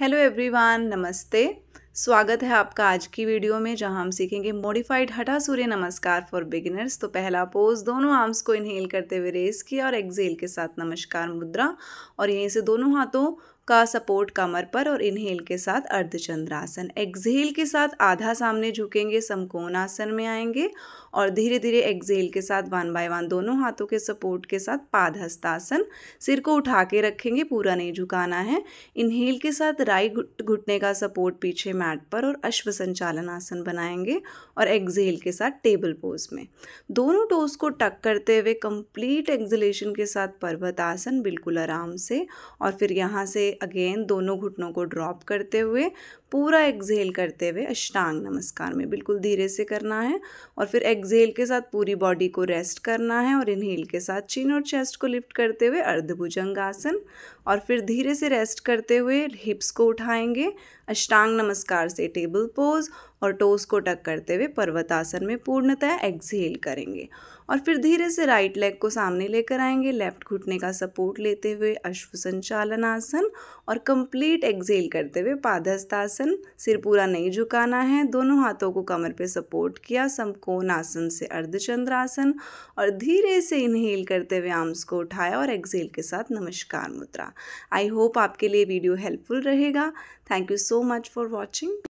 hello everyone नमस्ते स्वागत है आपका आज की वीडियो में जहां हम सीखेंगे मॉडिफाइड हटा सूर्य नमस्कार फॉर बिगिनर्स तो पहला पोज दोनों आर्म्स को इनहेल करते हुए रेस किया और एक्जेल के साथ नमस्कार मुद्रा और यहीं से दोनों हाथों का सपोर्ट कमर पर और इनहेल के साथ अर्धचंद्रासन एक्सहेल के साथ आधा सामने झुकेंगे समकोण आसन में आएंगे और धीरे धीरे एक्सहेल के साथ वन बाय वन दोनों हाथों के सपोर्ट के साथ पादहस्तासन सिर को उठा के रखेंगे पूरा नहीं झुकाना है इनहेल के साथ राई घुट घुटने का सपोर्ट पीछे मैट पर और अश्व संचालन आसन बनाएंगे और एक्सहेल के साथ टेबल पोज में दोनों टोज को टक करते हुए कंप्लीट एक्सलेशन के साथ पर्वत आसन बिल्कुल आराम से और फिर यहाँ से अगेन दोनों घुटनों को ड्रॉप करते हुए पूरा एक्जेल करते हुए अष्टांग नमस्कार में बिल्कुल धीरे से करना है और फिर एक्जेल के साथ पूरी बॉडी को रेस्ट करना है और इनहेल के साथ चिन और चेस्ट को लिफ्ट करते हुए अर्धभुजंग आसन और फिर धीरे से रेस्ट करते हुए हिप्स को उठाएंगे अष्टांग नमस्कार से टेबल पोज और टोस को टक करते हुए पर्वतासन में पूर्णतः एक्सहेल करेंगे और फिर धीरे से राइट लेग को सामने लेकर आएंगे लेफ्ट घुटने का सपोर्ट लेते हुए अश्व संचालन आसन और कंप्लीट एक्सहेल करते हुए पादस्तासन सिर पूरा नहीं झुकाना है दोनों हाथों को कमर पे सपोर्ट किया समकोण आसन से अर्धचंद्रासन और धीरे से इनहेल करते हुए आर्म्स को उठाया और एक्सहेल के साथ नमस्कार मुद्रा आई होप आपके लिए वीडियो हेल्पफुल रहेगा thank you so much for watching